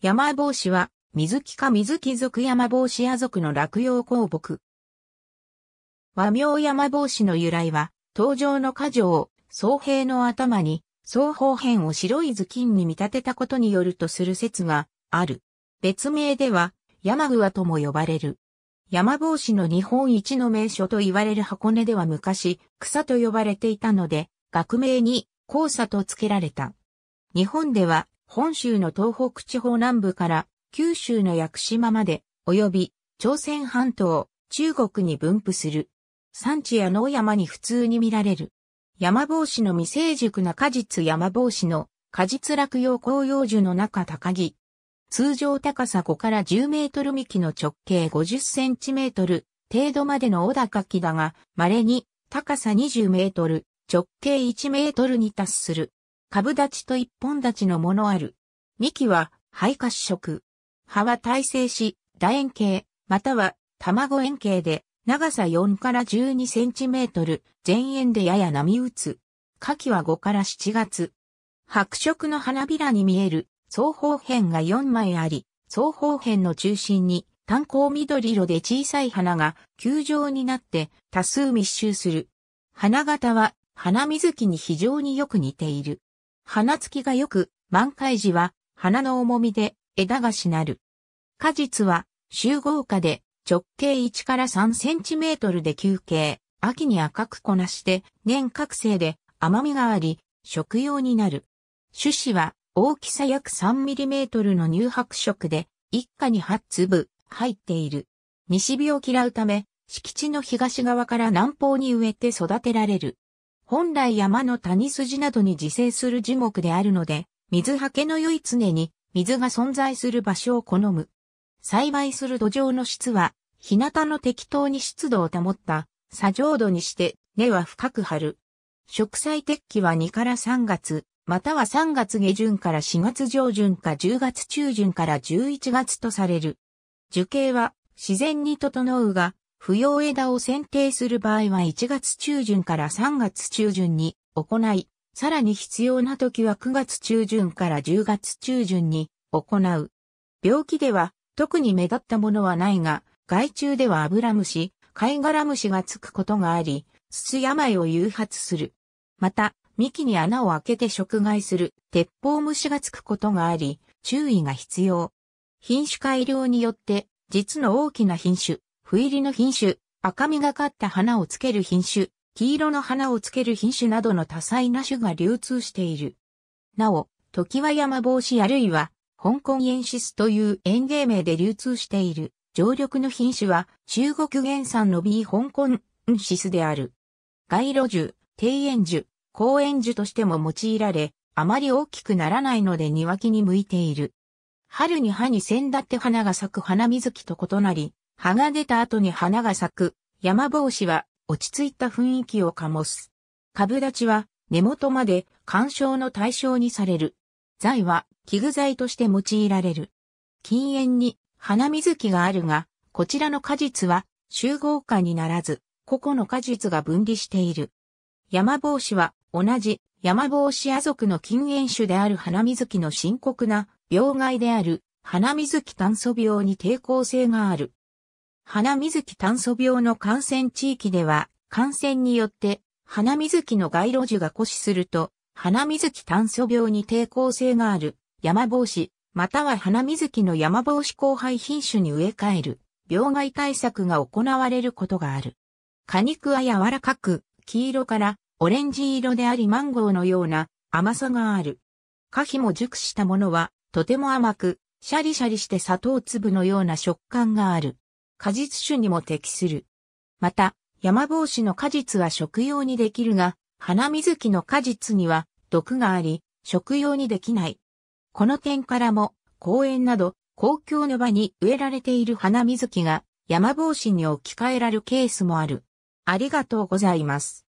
山帽子は、水木か水木族山帽子屋族の落葉鉱木。和名山帽子の由来は、登場の過剰総兵の頭に、総方辺を白い頭巾に見立てたことによるとする説がある。別名では、山具とも呼ばれる。山帽子の日本一の名所と言われる箱根では昔、草と呼ばれていたので、学名に、黄砂と付けられた。日本では、本州の東北地方南部から九州の屋久島まで、及び朝鮮半島、中国に分布する。産地や農山に普通に見られる。山帽子の未成熟な果実山帽子の果実落葉紅葉樹の中高木。通常高さ5から10メートル幹の直径50センチメートル程度までの小高木だが、稀に高さ20メートル、直径1メートルに達する。株立ちと一本立ちのものある。幹は、肺褐色。葉は耐性し、楕円形、または卵円形で、長さ4から12センチメートル、前縁でやや波打つ。花期は5から7月。白色の花びらに見える、双方辺が4枚あり、双方辺の中心に単行緑色で小さい花が球状になって多数密集する。花形は花水木に非常によく似ている。花付きが良く、満開時は、花の重みで枝がしなる。果実は、集合果で、直径1から3センチメートルで休憩、秋に赤くこなして、年覚醒で甘みがあり、食用になる。種子は大きさ約3ミリメートルの乳白色で、一家に8粒入っている。西日を嫌うため、敷地の東側から南方に植えて育てられる。本来山の谷筋などに自生する樹木であるので、水はけの良い常に水が存在する場所を好む。栽培する土壌の質は、日向の適当に湿度を保った砂浄土にして根は深く張る。植栽適期は2から3月、または3月下旬から4月上旬か10月中旬から11月とされる。樹形は自然に整うが、不要枝を剪定する場合は1月中旬から3月中旬に行い、さらに必要な時は9月中旬から10月中旬に行う。病気では特に目立ったものはないが、害虫ではアブラムシ、貝殻虫がつくことがあり、筒病を誘発する。また、幹に穴を開けて食害する鉄砲虫がつくことがあり、注意が必要。品種改良によって、実の大きな品種、不入りの品種、赤みがかった花をつける品種、黄色の花をつける品種などの多彩な種が流通している。なお、時は山帽子あるいは、香港エンシスという園芸名で流通している、常緑の品種は、中国原産の B 香港エンシスである。街路樹、庭園樹、公園樹としても用いられ、あまり大きくならないので庭木に向いている。春に葉に線立って花が咲く花水木と異なり、葉が出た後に花が咲く、山帽子は落ち着いた雰囲気を醸す。株立ちは根元まで干渉の対象にされる。材は器具材として用いられる。禁煙に花水木があるが、こちらの果実は集合化にならず、個々の果実が分離している。山帽子は同じ山帽子亜族の禁煙種である花水木の深刻な病害である花水木炭素病に抵抗性がある。花水木炭素病の感染地域では、感染によって、花水木の街路樹が枯死すると、花水木炭素病に抵抗性がある、山帽子、または花水木の山帽子交配品種に植え替える、病害対策が行われることがある。果肉は柔らかく、黄色からオレンジ色でありマンゴーのような甘さがある。果皮も熟したものはとても甘く、シャリシャリして砂糖粒のような食感がある。果実種にも適する。また、山帽子の果実は食用にできるが、花水木の果実には毒があり、食用にできない。この点からも、公園など公共の場に植えられている花水木が山帽子に置き換えられるケースもある。ありがとうございます。